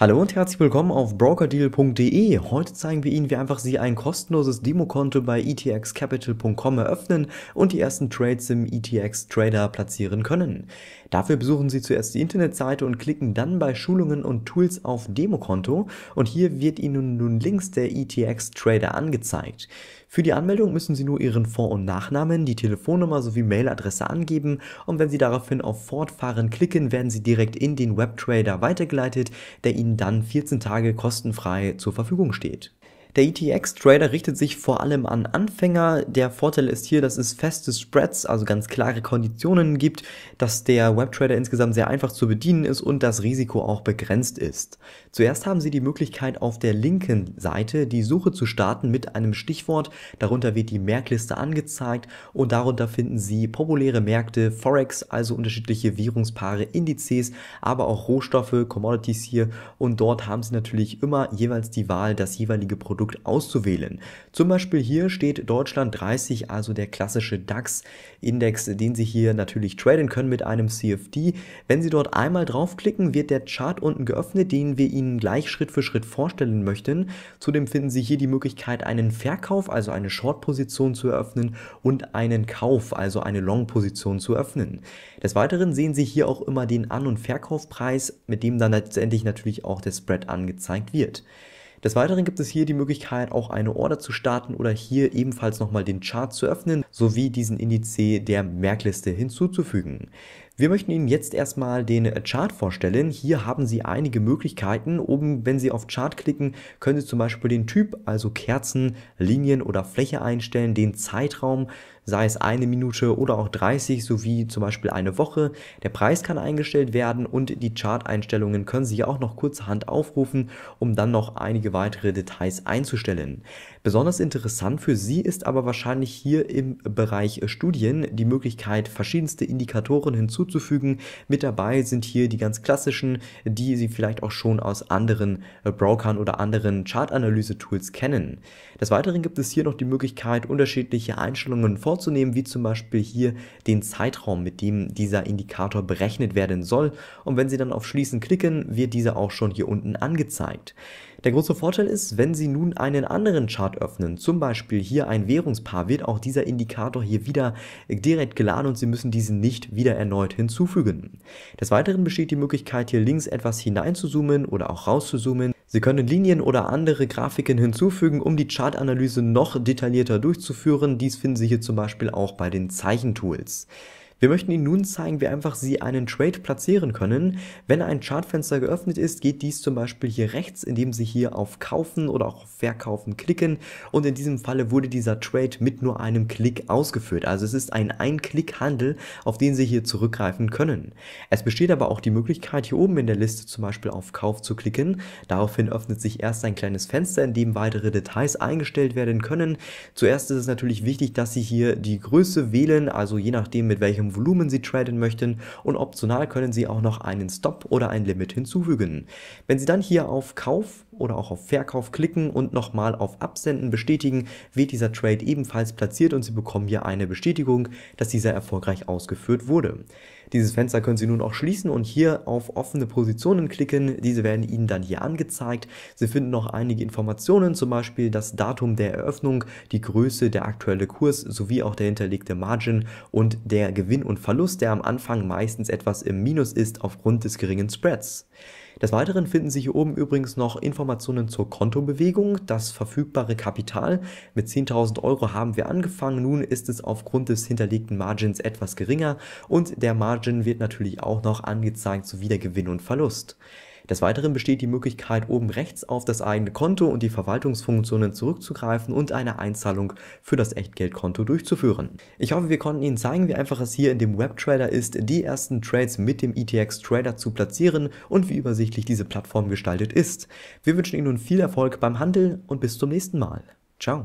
Hallo und herzlich willkommen auf brokerdeal.de. Heute zeigen wir Ihnen, wie einfach Sie ein kostenloses Demokonto bei etxcapital.com eröffnen und die ersten Trades im ETX Trader platzieren können. Dafür besuchen Sie zuerst die Internetseite und klicken dann bei Schulungen und Tools auf Demokonto und hier wird Ihnen nun links der ETX Trader angezeigt. Für die Anmeldung müssen Sie nur Ihren Vor- und Nachnamen, die Telefonnummer sowie Mailadresse angeben und wenn Sie daraufhin auf Fortfahren klicken, werden Sie direkt in den Webtrader weitergeleitet, der Ihnen Ihnen dann 14 Tage kostenfrei zur Verfügung steht. Der ETX Trader richtet sich vor allem an Anfänger. Der Vorteil ist hier, dass es feste Spreads, also ganz klare Konditionen gibt, dass der Webtrader insgesamt sehr einfach zu bedienen ist und das Risiko auch begrenzt ist. Zuerst haben Sie die Möglichkeit auf der linken Seite die Suche zu starten mit einem Stichwort. Darunter wird die Merkliste angezeigt und darunter finden Sie populäre Märkte, Forex, also unterschiedliche Währungspaare, Indizes, aber auch Rohstoffe, Commodities hier und dort haben Sie natürlich immer jeweils die Wahl, das jeweilige Produkt Produkt auszuwählen. Zum Beispiel hier steht Deutschland 30, also der klassische DAX-Index, den Sie hier natürlich traden können mit einem CFD. Wenn Sie dort einmal draufklicken, wird der Chart unten geöffnet, den wir Ihnen gleich Schritt für Schritt vorstellen möchten. Zudem finden Sie hier die Möglichkeit, einen Verkauf, also eine Short-Position zu eröffnen und einen Kauf, also eine Long-Position zu öffnen. Des Weiteren sehen Sie hier auch immer den An- und Verkaufpreis, mit dem dann letztendlich natürlich auch der Spread angezeigt wird. Des Weiteren gibt es hier die Möglichkeit, auch eine Order zu starten oder hier ebenfalls nochmal den Chart zu öffnen sowie diesen Indiz der Merkliste hinzuzufügen. Wir möchten Ihnen jetzt erstmal den Chart vorstellen. Hier haben Sie einige Möglichkeiten. Oben, wenn Sie auf Chart klicken, können Sie zum Beispiel den Typ, also Kerzen, Linien oder Fläche einstellen, den Zeitraum, sei es eine Minute oder auch 30, sowie zum Beispiel eine Woche. Der Preis kann eingestellt werden und die Chart-Einstellungen können Sie auch noch kurzerhand aufrufen, um dann noch einige weitere Details einzustellen. Besonders interessant für Sie ist aber wahrscheinlich hier im Bereich Studien die Möglichkeit, verschiedenste Indikatoren hinzuzufügen hinzuzufügen. Mit dabei sind hier die ganz klassischen, die Sie vielleicht auch schon aus anderen äh, Brokern oder anderen Chartanalyse-Tools kennen. Des Weiteren gibt es hier noch die Möglichkeit, unterschiedliche Einstellungen vorzunehmen, wie zum Beispiel hier den Zeitraum, mit dem dieser Indikator berechnet werden soll. Und wenn Sie dann auf Schließen klicken, wird dieser auch schon hier unten angezeigt. Der große Vorteil ist, wenn Sie nun einen anderen Chart öffnen, zum Beispiel hier ein Währungspaar, wird auch dieser Indikator hier wieder direkt geladen und Sie müssen diesen nicht wieder erneut hinzufügen. Des Weiteren besteht die Möglichkeit, hier links etwas hineinzuzoomen oder auch rauszuzoomen. Sie können Linien oder andere Grafiken hinzufügen, um die Chartanalyse noch detaillierter durchzuführen. Dies finden Sie hier zum Beispiel auch bei den Zeichentools. Wir möchten Ihnen nun zeigen, wie einfach Sie einen Trade platzieren können. Wenn ein Chartfenster geöffnet ist, geht dies zum Beispiel hier rechts, indem Sie hier auf Kaufen oder auch auf Verkaufen klicken und in diesem Falle wurde dieser Trade mit nur einem Klick ausgeführt. Also es ist ein Ein-Klick-Handel, auf den Sie hier zurückgreifen können. Es besteht aber auch die Möglichkeit, hier oben in der Liste zum Beispiel auf Kauf zu klicken. Daraufhin öffnet sich erst ein kleines Fenster, in dem weitere Details eingestellt werden können. Zuerst ist es natürlich wichtig, dass Sie hier die Größe wählen, also je nachdem mit welchem welchem Volumen Sie traden möchten und optional können Sie auch noch einen Stop oder ein Limit hinzufügen. Wenn Sie dann hier auf Kauf oder auch auf Verkauf klicken und nochmal auf Absenden bestätigen, wird dieser Trade ebenfalls platziert und Sie bekommen hier eine Bestätigung, dass dieser erfolgreich ausgeführt wurde. Dieses Fenster können Sie nun auch schließen und hier auf offene Positionen klicken. Diese werden Ihnen dann hier angezeigt. Sie finden noch einige Informationen, zum Beispiel das Datum der Eröffnung, die Größe, der aktuelle Kurs sowie auch der hinterlegte Margin und der Gewinn und Verlust, der am Anfang meistens etwas im Minus ist aufgrund des geringen Spreads. Des Weiteren finden sich hier oben übrigens noch Informationen zur Kontobewegung, das verfügbare Kapital. Mit 10.000 Euro haben wir angefangen, nun ist es aufgrund des hinterlegten Margins etwas geringer und der Margin wird natürlich auch noch angezeigt sowie der Gewinn und Verlust. Des Weiteren besteht die Möglichkeit, oben rechts auf das eigene Konto und die Verwaltungsfunktionen zurückzugreifen und eine Einzahlung für das Echtgeldkonto durchzuführen. Ich hoffe, wir konnten Ihnen zeigen, wie einfach es hier in dem Webtrader ist, die ersten Trades mit dem ETX Trader zu platzieren und wie übersichtlich diese Plattform gestaltet ist. Wir wünschen Ihnen nun viel Erfolg beim Handeln und bis zum nächsten Mal. Ciao.